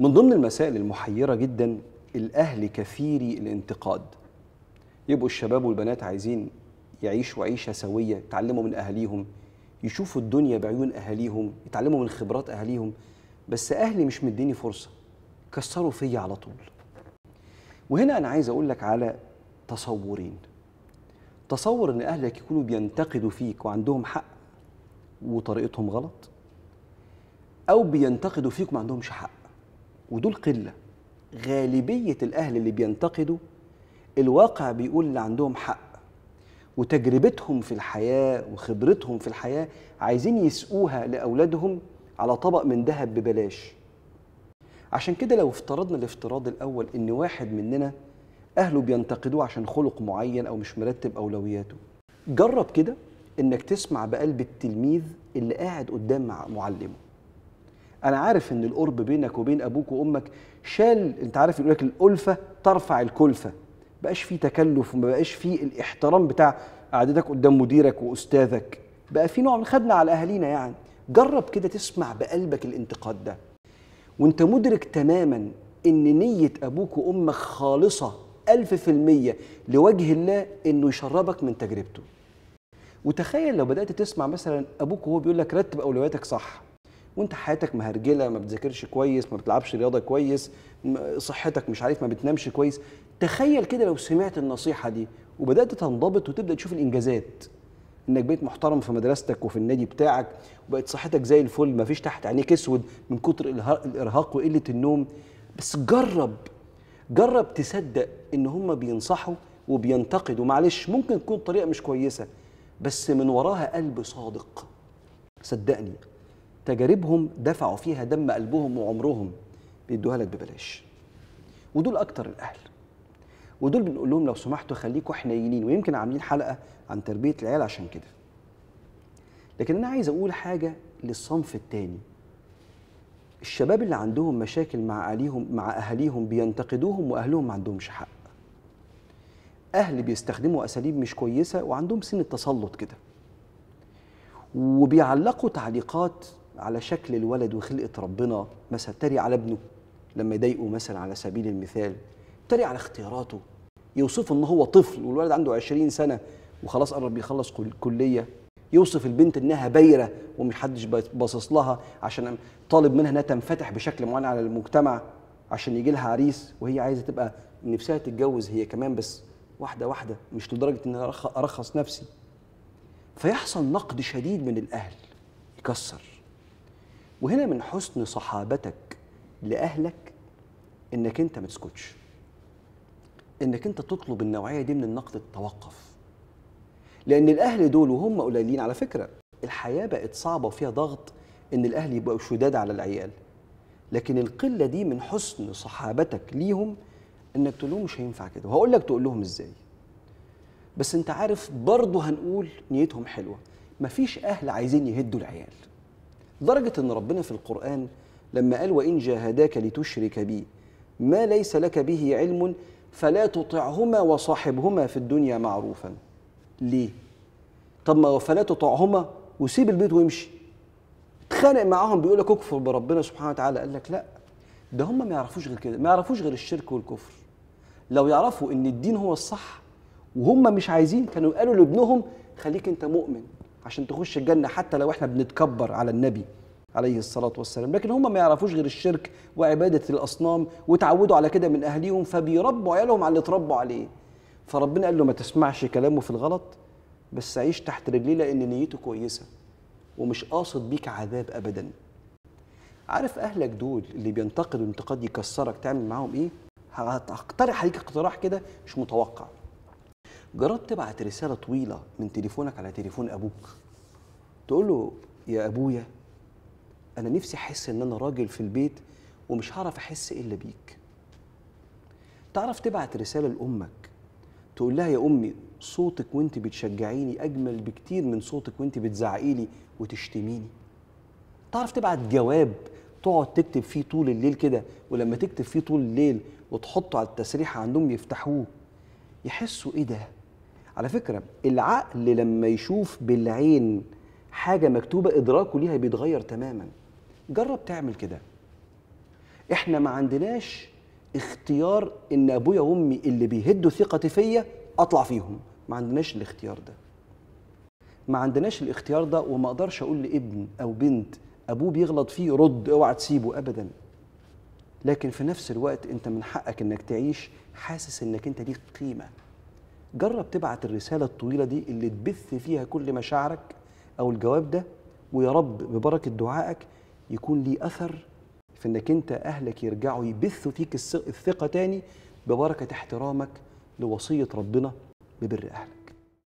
من ضمن المسائل المحيرة جدا الأهل كثيري الانتقاد يبقوا الشباب والبنات عايزين يعيشوا عيشة سوية يتعلموا من أهاليهم يشوفوا الدنيا بعيون أهاليهم يتعلموا من خبرات أهاليهم بس أهلي مش مديني فرصة كسروا فيا على طول وهنا أنا عايز أقول لك على تصورين تصور إن أهلك يكونوا بينتقدوا فيك وعندهم حق وطريقتهم غلط أو بينتقدوا فيك وما عندهمش حق ودول قله غالبيه الاهل اللي بينتقدوا الواقع بيقول اللي عندهم حق وتجربتهم في الحياه وخبرتهم في الحياه عايزين يسقوها لاولادهم على طبق من ذهب ببلاش عشان كده لو افترضنا الافتراض الاول ان واحد مننا اهله بينتقدوه عشان خلق معين او مش مرتب اولوياته جرب كده انك تسمع بقلب التلميذ اللي قاعد قدام مع معلمه انا عارف ان القرب بينك وبين ابوك وامك شال انت عارف يقول لك الالفه ترفع الكلفه بقاش في تكلف وما بقاش في الاحترام بتاع قعدتك قدام مديرك واستاذك بقى في نوع من خدنا على اهالينا يعني جرب كده تسمع بقلبك الانتقاد ده وانت مدرك تماما ان نية ابوك وامك خالصة ألف في المية لوجه الله انه يشربك من تجربته وتخيل لو بدأت تسمع مثلا ابوك وهو بيقول لك رتب اولوياتك صح وانت حياتك مهرجله ما بتذاكرش كويس ما بتلعبش رياضه كويس صحتك مش عارف ما بتنامش كويس تخيل كده لو سمعت النصيحه دي وبدات تنضبط وتبدا تشوف الانجازات انك بقيت محترم في مدرستك وفي النادي بتاعك وبقت صحتك زي الفل ما فيش تحت عينيك اسود من كتر الارهاق وقله النوم بس جرب جرب تصدق ان هم بينصحوا وبينتقدوا معلش ممكن تكون طريقه مش كويسه بس من وراها قلب صادق صدقني تجاربهم دفعوا فيها دم قلبهم وعمرهم بيدوها لك ببلاش ودول اكتر الاهل ودول بنقول لهم لو سمحتوا خليكوا حنينين ويمكن عاملين حلقه عن تربيه العيال عشان كده لكن انا عايز اقول حاجه للصنف الثاني الشباب اللي عندهم مشاكل مع اهاليهم مع اهاليهم بينتقدوهم واهلهم ما عندهمش حق اهل بيستخدموا اساليب مش كويسه وعندهم سن التسلط كده وبيعلقوا تعليقات على شكل الولد وخلقه ربنا مثلا تري على ابنه لما يضايقه مثلا على سبيل المثال تري على اختياراته يوصفه ان هو طفل والولد عنده 20 سنه وخلاص قرب يخلص كليه يوصف البنت انها بايره ومش حدش باصص لها عشان طالب منها انها تنفتح بشكل معين على المجتمع عشان يجي لها عريس وهي عايزه تبقى نفسها تتجوز هي كمان بس واحده واحده مش لدرجه ان انا ارخص نفسي فيحصل نقد شديد من الاهل يكسر وهنا من حسن صحابتك لأهلك إنك أنت ما تسكتش إنك أنت تطلب النوعية دي من النقد التوقف لأن الأهل دول وهم قليلين على فكرة الحياة بقت صعبة وفيها ضغط إن الأهل يبقوا شداد على العيال لكن القلة دي من حسن صحابتك ليهم إنك تقول لهم مش هينفع كده وهقول لك تقول لهم إزاي بس أنت عارف برضه هنقول نيتهم حلوة مفيش أهل عايزين يهدوا العيال لدرجة أن ربنا في القرآن لما قال وإن جاهداك لتشرك بي ما ليس لك به علم فلا تطعهما وصاحبهما في الدنيا معروفا ليه؟ طب ما فلا تطعهما وسيب البيت وامشي اتخانق معاهم بيقول لك اكفر بربنا سبحانه وتعالى قال لك لا ده هم ما يعرفوش غير كده ما يعرفوش غير الشرك والكفر لو يعرفوا ان الدين هو الصح وهم مش عايزين كانوا قالوا لابنهم خليك انت مؤمن عشان تخش الجنه حتى لو احنا بنتكبر على النبي عليه الصلاة والسلام لكن هم ما يعرفوش غير الشرك وعبادة الأصنام وتعودوا على كده من أهليهم فبيربوا عيالهم على اللي اتربوا عليه فربنا قال له ما تسمعش كلامه في الغلط بس عيش تحت رجليه لأن نيته كويسة ومش قاصد بيك عذاب أبدا عارف أهلك دول اللي بينتقدوا انتقاد يكسرك تعمل معاهم إيه؟ هقترح عليك اقتراح كده مش متوقع جربت تبعت رساله طويله من تليفونك على تليفون ابوك تقول له يا ابويا انا نفسي احس ان انا راجل في البيت ومش هعرف احس الا بيك تعرف تبعت رساله لامك تقول لها يا امي صوتك وانت بتشجعيني اجمل بكتير من صوتك وانت بتزعقيلي وتشتميني تعرف تبعت جواب تقعد تكتب فيه طول الليل كده ولما تكتب فيه طول الليل وتحطه على التسريحه عندهم يفتحوه يحسوا ايه ده على فكره العقل لما يشوف بالعين حاجه مكتوبه ادراكه ليها بيتغير تماما جرب تعمل كده احنا ما عندناش اختيار ان ابويا وامي اللي بيهدوا ثقتي فيا اطلع فيهم ما عندناش الاختيار ده ما عندناش الاختيار ده وما اقدرش اقول لابن او بنت ابوه بيغلط فيه رد اوعى تسيبه ابدا لكن في نفس الوقت انت من حقك انك تعيش حاسس انك انت ليك قيمه جرب تبعت الرسالة الطويلة دي اللي تبث فيها كل مشاعرك أو الجواب ده ويا رب ببركة دعائك يكون ليه أثر في إنك أنت أهلك يرجعوا يبثوا فيك الثقة تاني ببركة احترامك لوصية ربنا ببر أهلك